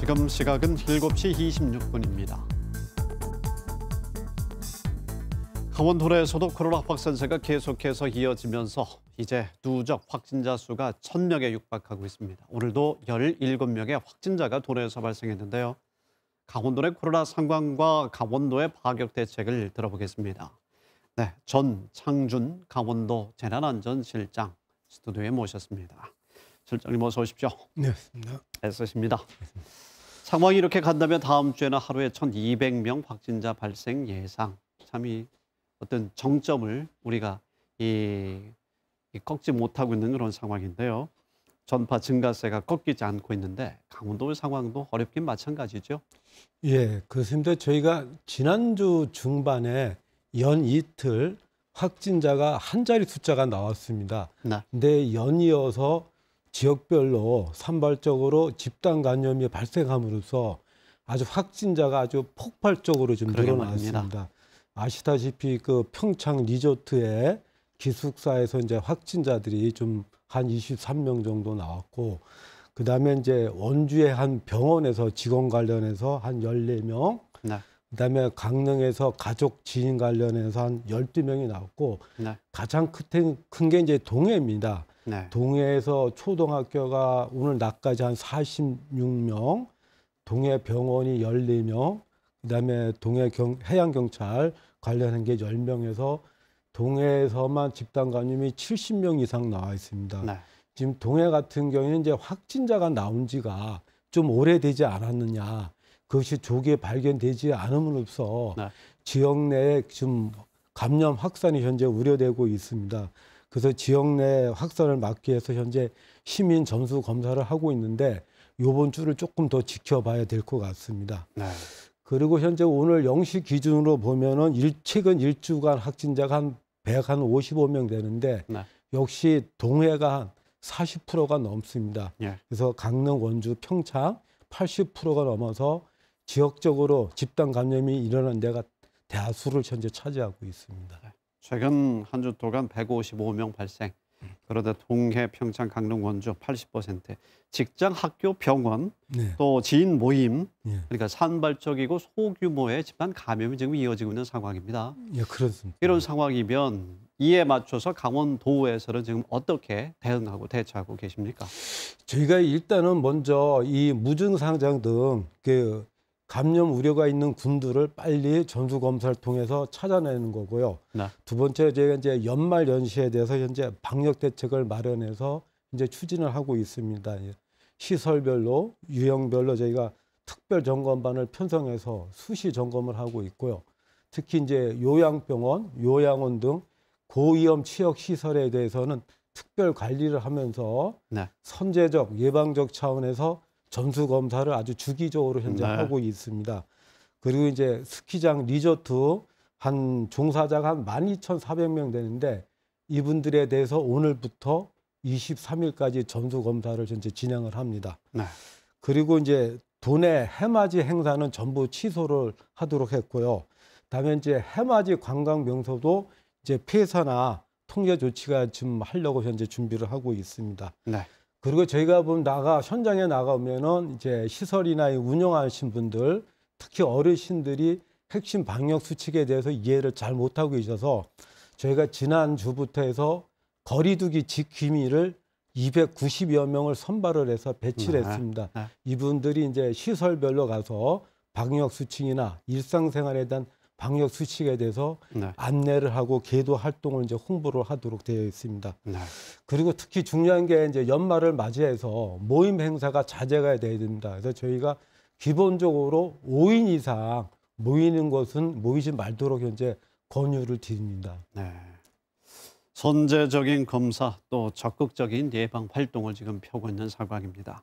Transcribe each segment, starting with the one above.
지금 시각은 7시 26분입니다. 강원도에서도 코로나 확산세가 계속해서 이어지면서 이제 누적 확진자 수가 1,000명에 육박하고 있습니다. 오늘도 17명의 확진자가 도내에서 발생했는데요. 강원도의 코로나 상황과 강원도의 파격 대책을 들어보겠습니다. 네, 전 창준 강원도 재난안전실장 스튜디오에 모셨습니다. 실장님 어서 오십시오. 네, 습니다 애쓰십니다. 상황이 이렇게 간다면 다음 주에는 하루에 1,200명 확진자 발생 예상. 참이 어떤 정점을 우리가 이 꺾지 못하고 있는 그런 상황인데요. 전파 증가세가 꺾이지 않고 있는데 강원도 의 상황도 어렵긴 마찬가지죠. 예, 그렇습니다. 저희가 지난주 중반에 연 이틀 확진자가 한 자리 숫자가 나왔습니다. 네. 근데 연이어서 지역별로 산발적으로 집단 감염이 발생함으로써 아주 확진자가 아주 폭발적으로 좀 늘어났습니다. 니다 아시다시피 그 평창 리조트의 기숙사에서 이제 확진자들이 좀한 23명 정도 나왔고 그 다음에 이제 원주의 한 병원에서 직원 관련해서 한 14명 네. 그다음에 강릉에서 가족 지인 관련해서 한 12명이 나왔고 네. 가장 큰 게 이제 동해입니다. 네. 동해에서 초등학교가 오늘 낮까지 한 46명, 동해 병원이 14명, 그다음에 동해 경, 해양 경찰 관련한 게 10명에서 동해에서만 집단 감염이 70명 이상 나와 있습니다. 네. 지금 동해 같은 경우에는 이제 확진자가 나온 지가 좀 오래되지 않았느냐. 그것이 조기에 발견되지 않음으로써 네. 지역 내에 지금 감염 확산이 현재 우려되고 있습니다. 그래서 지역 내 확산을 막기 위해서 현재 시민 점수 검사를 하고 있는데 요번 주를 조금 더 지켜봐야 될 것 같습니다. 네. 그리고 현재 오늘 영시 기준으로 보면은 일, 최근 일주간 확진자가 한 백역한 55명 되는데 네. 역시 동해가 한 40%가 넘습니다. 예. 그래서 강릉, 원주, 평창 80%가 넘어서 지역적으로 집단 감염이 일어난 데가 대다수를 현재 차지하고 있습니다. 최근 한 주 동안 155명 발생. 그러다 동해, 평창, 강릉, 원주 80%. 직장, 학교, 병원, 네. 또 지인 모임. 네. 그러니까 산발적이고 소규모의 집단 감염이 지금 이어지고 있는 상황입니다. 예, 그렇습니다. 이런 상황이면 이에 맞춰서 강원도에서는 지금 어떻게 대응하고 대처하고 계십니까? 저희가 일단은 먼저 이 무증상장 등그 감염 우려가 있는 군들을 빨리 전수 검사를 통해서 찾아내는 거고요. 네. 두 번째 저희가 이제 연말 연시에 대해서 현재 방역 대책을 마련해서 이제 추진을 하고 있습니다. 예. 시설별로 유형별로 저희가 특별 점검반을 편성해서 수시 점검을 하고 있고요. 특히 이제 요양병원, 요양원 등 고위험 취약 시설에 대해서는 특별 관리를 하면서 네. 선제적 예방적 차원에서 점수 검사를 아주 주기적으로 현재 네. 하고 있습니다. 그리고 이제 스키장 리조트 한 종사자가 한 12,400명 되는데 이분들에 대해서 오늘부터 23일까지 점수 검사를 현재 진행을 합니다. 네. 그리고 이제 도내 해맞이 행사는 전부 취소를 하도록 했고요. 다음에 이제 해맞이 관광 명소도 이제 폐사나 통제 조치가 지금 하려고 현재 준비를 하고 있습니다. 네. 그리고 저희가 보면 나가 현장에 나가면은 이제 시설이나 운영하신 분들 특히 어르신들이 핵심 방역 수칙에 대해서 이해를 잘 못하고 계셔서 저희가 지난 주부터 해서 거리두기 지킴이를 290여 명을 선발을 해서 배치를 아, 했습니다. 아. 이분들이 이제 시설별로 가서 방역 수칙이나 일상생활에 대한 방역 수칙에 대해서 네. 안내를 하고 계도 활동을 이제 홍보를 하도록 되어 있습니다. 네. 그리고 특히 중요한 게 이제 연말을 맞이해서 모임 행사가 자제가 돼야 됩니다. 그래서 저희가 기본적으로 5인 이상 모이는 것은 모이지 말도록 현재 권유를 드립니다. 네. 선제적인 검사 또 적극적인 예방 활동을 지금 펴고 있는 상황입니다.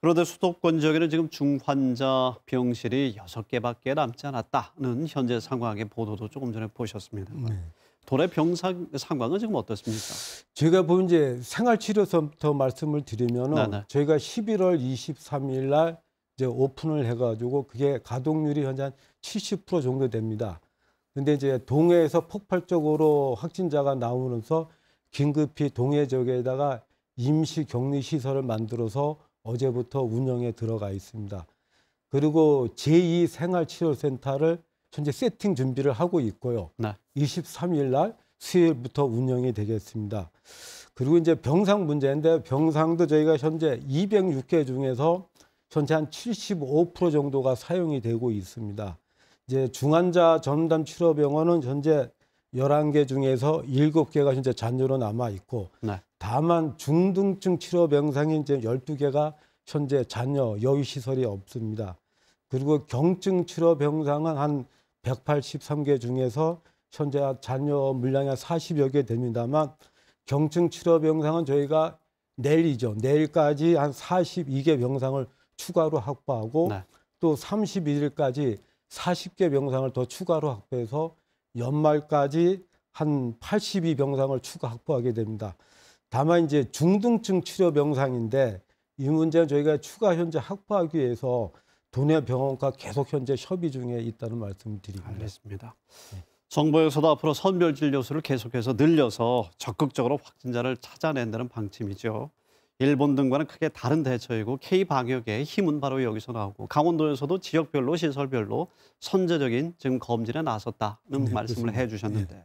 그런데 수도권 지역에는 지금 중환자 병실이 6개밖에 남지 않았다는 현재 상황의 보도도 조금 전에 보셨습니다. 네. 도래 병 상황은 상 지금 어떻습니까? 제가 본 이제 생활치료서부터 말씀을 드리면 은 네, 네. 저희가 11월 23일 날 이제 오픈을 해가지고 그게 가동률이 현재 한70% 정도 됩니다. 근데 이제 동해에서 폭발적으로 확진자가 나오면서 긴급히 동해 지역에다가 임시 격리 시설을 만들어서 어제부터 운영에 들어가 있습니다. 그리고 제2생활치료센터를 현재 세팅 준비를 하고 있고요. 네. 23일 날 수요일부터 운영이 되겠습니다. 그리고 이제 병상 문제인데 병상도 저희가 현재 206개 중에서 현재 한 75% 정도가 사용이 되고 있습니다. 이제 중환자 전담 치료병원은 현재 11개 중에서 7개가 현재 잔여로 남아 있고 네. 다만 중등증 치료 병상이 이제 12개가 현재 잔여 여유 시설이 없습니다. 그리고 경증 치료 병상은 한 183개 중에서 현재 잔여 물량이 40여 개 됩니다만 경증 치료 병상은 저희가 내일이죠. 내일까지 한 42개 병상을 추가로 확보하고 네. 또 31일까지 40개 병상을 더 추가로 확보해서 연말까지 한 82병상을 추가 확보하게 됩니다. 다만 이제 중등증 치료 병상인데 이 문제는 저희가 추가 현재 확보하기 위해서 도내 병원과 계속 현재 협의 중에 있다는 말씀을 드립니다. 알겠습니다. 정부에서도 앞으로 선별 진료수를 계속해서 늘려서 적극적으로 확진자를 찾아낸다는 방침이죠. 일본 등과는 크게 다른 대처이고 K 방역의 힘은 바로 여기서 나오고 강원도에서도 지역별로 시설별로 선제적인 지금 검진에 나섰다는 네, 말씀을 해주셨는데 네.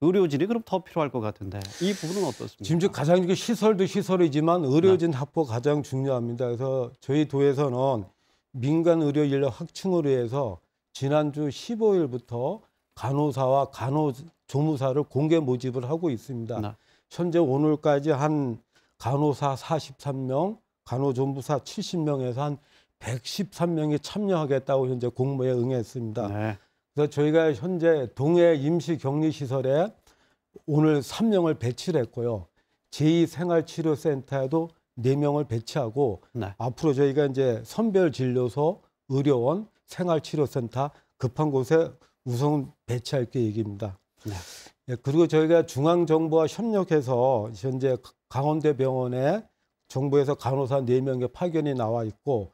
의료진이 그럼 더 필요할 것 같은데 이 부분은 어떻습니까? 지금 가장 중요 시설도 시설이지만 의료진 네. 확보 가장 중요합니다. 그래서 저희 도에서는 민간 의료 인력 확충을 위해서 지난주 15일부터 간호사와 간호조무사를 공개 모집을 하고 있습니다. 네. 현재 오늘까지 한 간호사 43명, 간호조무사 70명에서 한 113명이 참여하겠다고 현재 공모에 응했습니다. 네. 그래서 저희가 현재 동해 임시 격리 시설에 오늘 3명을 배치를 했고요. 제2생활치료센터에도 4명을 배치하고 네. 앞으로 저희가 이제 선별진료소, 의료원, 생활치료센터 급한 곳에 우선 배치할 계획입니다. 네. 예, 그리고 저희가 중앙정부와 협력해서 현재 강원대병원에 정부에서 간호사 4명의 파견이 나와 있고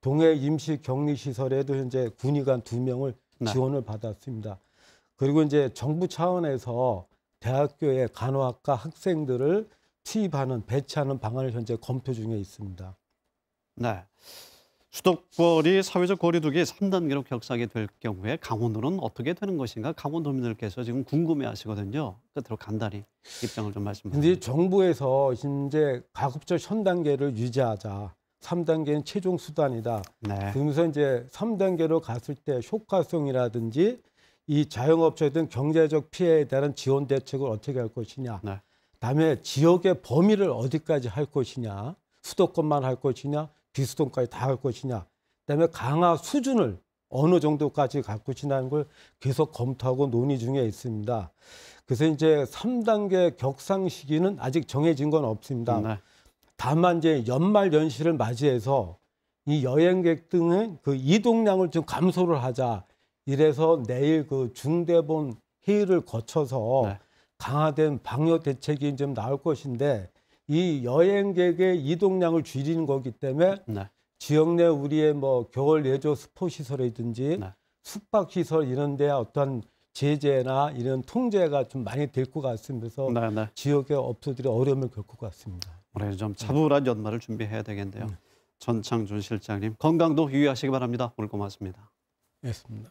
동해 임시 격리시설에도 현재 군의관 2명을 네. 지원을 받았습니다. 그리고 이제 정부 차원에서 대학교의 간호학과 학생들을 투입하는 배치하는 방안을 현재 검토 중에 있습니다. 네. 수도권이 사회적 거리두기 3단계로 격상이 될 경우에 강원도는 어떻게 되는 것인가 강원도민들께서 지금 궁금해하시거든요. 끝으로 간단히 입장을 좀 말씀해 주세요. 정부에서 이제 가급적 현 단계를 유지하자 3단계는 최종 수단이다. 네. 그러면서 이제 3단계로 갔을 때 효과성이라든지 이 자영업자에 대한 경제적 피해에 대한 지원 대책을 어떻게 할 것이냐. 네. 다음에 지역의 범위를 어디까지 할 것이냐. 수도권만 할 것이냐. 비수도권까지 다 할 것이냐. 그다음에 강화 수준을 어느 정도까지 갖고 이냐는걸 계속 검토하고 논의 중에 있습니다. 그래서 이제 3단계 격상 시기는 아직 정해진 건 없습니다. 네. 다만 이제 연말 연시를 맞이해서 이 여행객 등의 그 이동량을 좀 감소를 하자 이래서 내일 그 중대본 회의를 거쳐서 네. 강화된 방역 대책이 좀 나올 것인데 이 여행객의 이동량을 줄이는 거기 때문에 네. 지역 내 우리의 뭐 겨울 예조 스포 시설이든지 네. 숙박 시설 이런 데 어떤 제재나 이런 통제가 좀 많이 될 것 같습니다. 그래서 네, 네. 지역의 업소들이 어려움을 겪을 것 같습니다. 올해 좀 차분한 연말을 준비해야 되겠는데요 네. 전창준 실장님 건강도 유의하시기 바랍니다. 오늘 고맙습니다. 예, 네, 습니다